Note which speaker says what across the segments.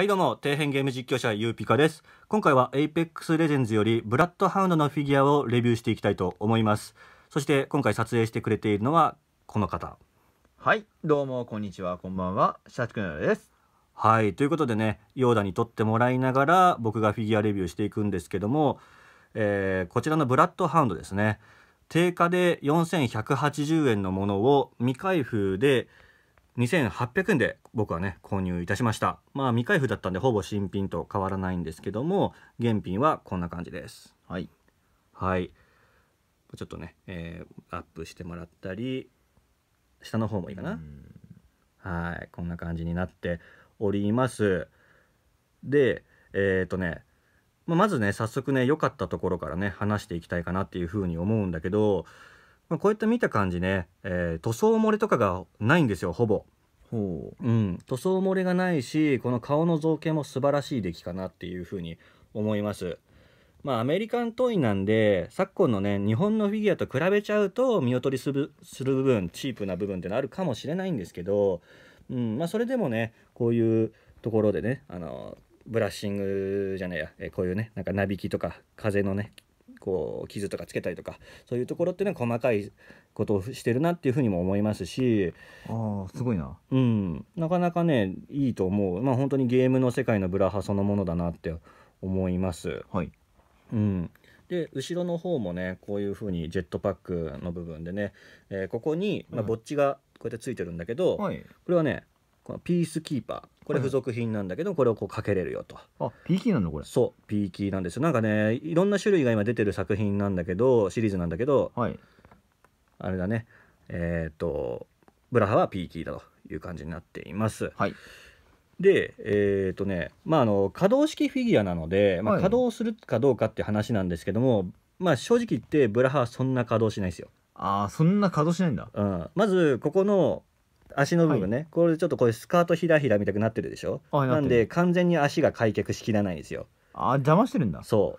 Speaker 1: はいどうも、底辺ゲーム実況者ゆうぴかです。今回は Apex Legends よりブラッドハウンドのフィギュアをレビューしていきたいと思います。そして今回撮影してくれているのはこの方。はい、どうもこんにちは、こんばんは、シャチクナです。はい、ということでね、ヨーダに撮ってもらいながら僕がフィギュアレビューしていくんですけども、えー、こちらのブラッドハウンドですね。定価で4180円のものを未開封で2800円で僕はね購入いたしましたまあ未開封だったんでほぼ新品と変わらないんですけども現品はこんな感じですはいはいちょっとね、えー、アップしてもらったり下の方もいいかなはいこんな感じになっておりますでえっ、ー、とねまずね早速ね良かったところからね話していきたいかなっていうふうに思うんだけどまあ、こういった見た感じね、えー、塗装漏れとかがないんですよほぼ。ほううん、塗装漏れがないしこの顔の造形も素晴らしい出来かなっていうふうに思います。まあ、アメリカントイなんで昨今のね日本のフィギュアと比べちゃうと見劣りする部分チープな部分ってのあるかもしれないんですけど、うんまあ、それでもねこういうところでねあのブラッシングじゃないやえこういうねなんかなびきとか風のねこう傷とかつけたりとかそういうところっていうのは細かいことをしてるなっていうふうにも思いますしあすごいな、うん、なかなかねいいと思うまあ本当にゲームの世界のブラハそのものだなって思います。はい、うんで後ろの方もねこういうふうにジェットパックの部分でね、えー、ここに、まあ、ぼっちがこうやってついてるんだけど、はい、これはねこのピースキーパーこれ付属品なんだけど、これをこうかけれるよとあーキーなのこれそうーキーなんですよなんかねいろんな種類が今出てる作品なんだけどシリーズなんだけど、はい、あれだねえっ、ー、とブラハは P キーだという感じになっています。はいで、えっ、ー、とね、まあ、あの可動式フィギュアなので、まあ、稼働するかどうかって話なんですけども、はい、まあ、正直言ってブラハはそんな稼働しないですよ。ああそんな稼働しないんだ、うん、まずここの足の部分ね、はい、これちょっとこれスカートひらひらみたくなってるでしょなんで完全に足が開脚しきらないんですよあ邪魔してるんだそう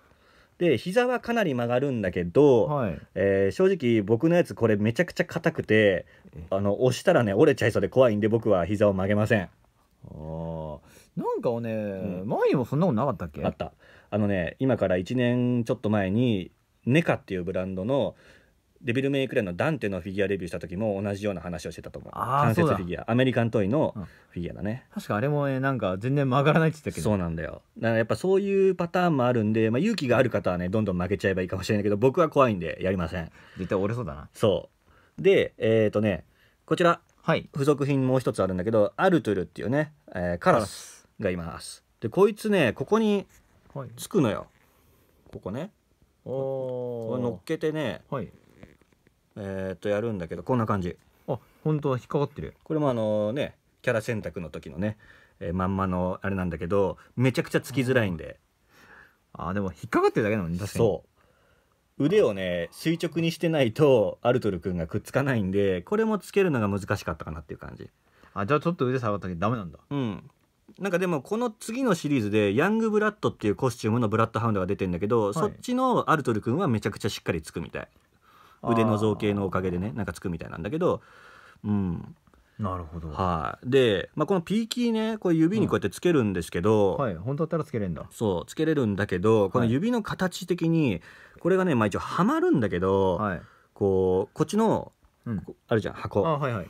Speaker 1: で膝はかなり曲がるんだけど、はい、えー、正直僕のやつこれめちゃくちゃ硬くてあの押したらね折れちゃいそうで怖いんで僕は膝を曲げませんあなんかね、うん、前にもそんなことなかったっけあったあのね今から1年ちょっと前にネカっていうブランドのデビルメイクレアのダンテのフィギュアレビューした時も同じような話をしてたと思う関節フィギュアアメリカントイのフィギュアだね、うん、確かあれもねなんか全然曲がらないって言ったけどそうなんだよだからやっぱそういうパターンもあるんで、まあ、勇気がある方はねどんどん負けちゃえばいいかもしれないけど僕は怖いんでやりません絶対折れそうだなそうでえっ、ー、とねこちら、はい、付属品もう一つあるんだけどアルトゥルっていうね、えー、カラスがいますでこいつねここにつくのよ、はい、ここねおこれ乗っけてね、はい、えー、っとやるんだけどこんな感じあ本当は引っかかってるこれもあのねキャラ選択の時のね、えー、まんまのあれなんだけどめちゃくちゃつきづらいんで、ああでも引っかかってるだけなのに確かにそう腕をね垂直にしてないとアルトル君がくっつかないんでこれもつけるのが難しかったかなっていう感じあじゃあちょっと腕下がったけどダメなんだうんなんかでもこの次のシリーズでヤングブラッドっていうコスチュームのブラッドハウンドが出てんだけど、はい、そっちのアルトル君はめちゃくちゃしっかりつくみたい腕の造形のおかげでねなんかつくみたいなんだけどうんなるほど。はい。で、まあこのピーキーね、これ指にこうやってつけるんですけど、うん、はい、本当だったらつけれんだ。そう、つけれるんだけど、この指の形的にこれがね、まあ一応はまるんだけど、はい、こうこっちの、うん、あるじゃん箱。あ、はいはい。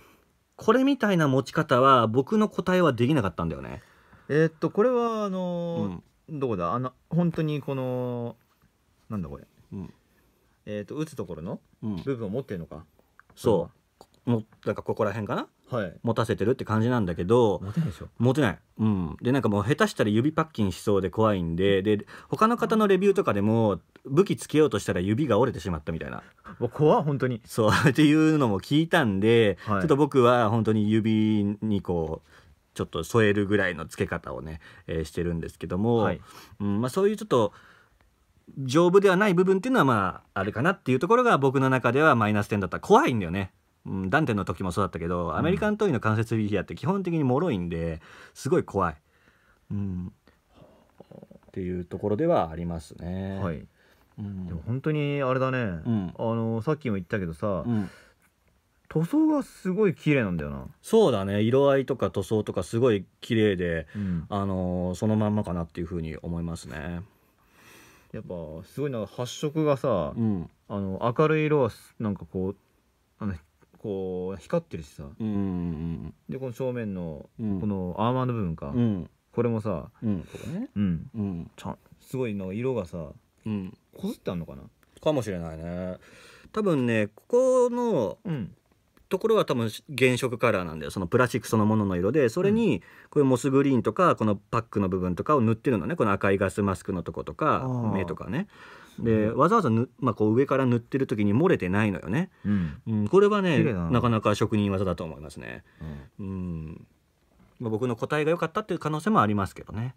Speaker 1: これみたいな持ち方は僕の答えはできなかったんだよね。えー、っとこれはあのーうん、どこだあの本当にこのなんだこれ。うんえーと、打つところの部分を持ってるのか、うん、そうもなんかここら辺かな、はい、持たせてるって感じなんだけど持てないでしょ持てない、うん、でなんかもう下手したら指パッキンしそうで怖いんでで他の方のレビューとかでも武器つけようとしたら指が折れてしまったみたいな怖本当にそうっていうのも聞いたんで、はい、ちょっと僕は本当に指にこうちょっと添えるぐらいのつけ方をね、えー、してるんですけども、はい、うんまあ、そういうちょっと丈夫ではない部分っていうのはまああるかなっていうところが僕の中ではマイナス点だった怖いんだよね。うん、ダンテの時もそうだったけど、アメリカントイの関節フィギュアって基本的に脆いんですごい怖い、うん、っていうところではありますね。はい、うん、でも本当にあれだね、うん、あのさっきも言ったけどさ、うん塗装がすごい綺麗なんだよなそうだね色合いとか塗装とかすごい綺麗で、うん、あのー、そのまんまかなっていうふうに思いますねやっぱすごいな発色がさ、うん、あの明るい色はなんかこうあのこう光ってるしさ、うんうんうん、でこの正面のこのアーマーの部分か、うん、これもさ、うん、うんうん、すごいの色がさ、うん、こすってあんのかなかもしれないね多分ねここのうんところが多分原色カラーなんだよそのプラスチックそのものの色でそれにこういうモスグリーンとかこのパックの部分とかを塗ってるのねこの赤いガスマスクのとことか目とかね。で、わざわざぬ、まあ、こう上から塗ってる時に漏れてないのよね、うん、うん、これはねなかなか職人技だと思いますね、うん、うん、まあ、僕の答えが良かったっていう可能性もありますけどね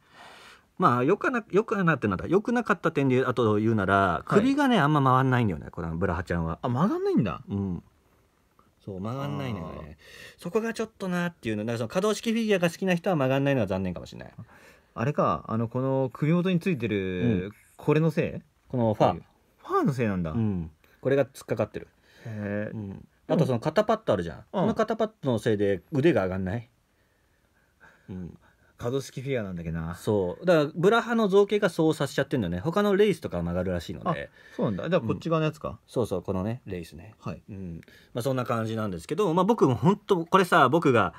Speaker 1: まあよかなよかなってなんだよくなかった点であと言うなら首がね、はい、あんま回んないんだよねこのブラハちゃんはあ回らないんだうんそう曲がんないのよねそこがちょっとなっていうのだからその可動式フィギュアが好きな人は曲がんないのは残念かもしれないあれかあのこの首元についてる、うんこれのせいこのファーファーのせいなんだ、うん、これが突っかかってるへえ、うん、あとその肩パッドあるじゃん、うん、この肩パッドのせいで腕が上がんない、うん、可動式フィギュアなんだけどなそうだからブラハの造形がそうさせちゃってるんだよね他のレースとか曲がるらしいのでそうなんだじゃあこっち側のやつか、うん、そうそうこのねレースねはい、うんまあ、そんな感じなんですけど、まあ、僕も本当これさ僕が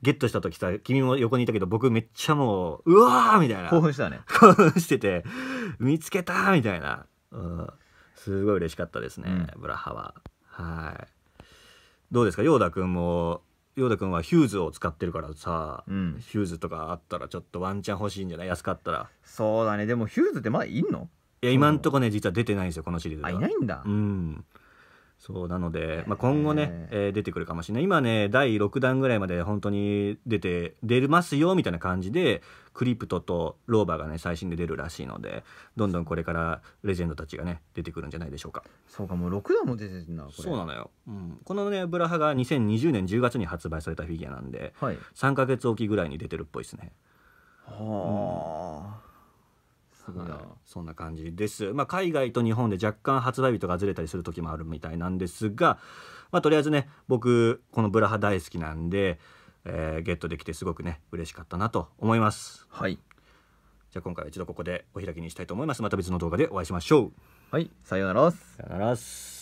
Speaker 1: ゲットした時さ君も横にいたけど僕めっちゃもううわーみたいな興奮したね興奮してて見つけたみたいな、うん、すごい嬉しかったですね、うん、ブラハははいどうですか陽太君も陽太君はヒューズを使ってるからさ、うん、ヒューズとかあったらちょっとワンチャン欲しいんじゃない安かったらそうだねでもヒューズってまだいんのいや今んとこね実は出てないんですよこのシリーズはいないんだうんそうなので、まあ、今後ね、えー、出てくるかもしれない今ね第6弾ぐらいまで本当に出て出ますよみたいな感じでクリプトとローバーがね最新で出るらしいのでどんどんこれからレジェンドたちがね出てくるんじゃないでしょうかそうかもう6弾も出てるんだそうなのよ、うん、このねブラハが2020年10月に発売されたフィギュアなんで、はい、3か月おきぐらいに出てるっぽいですねはあ、うんすごいな、そんな感じです、まあ、海外と日本で若干発売日とかずれたりする時もあるみたいなんですが、まあ、とりあえずね僕このブラハ大好きなんで、えー、ゲットできてすごくね嬉しかったなと思いますはいじゃあ今回は一度ここでお開きにしたいと思いますまた別の動画でお会いしましょうはいさようならさようなら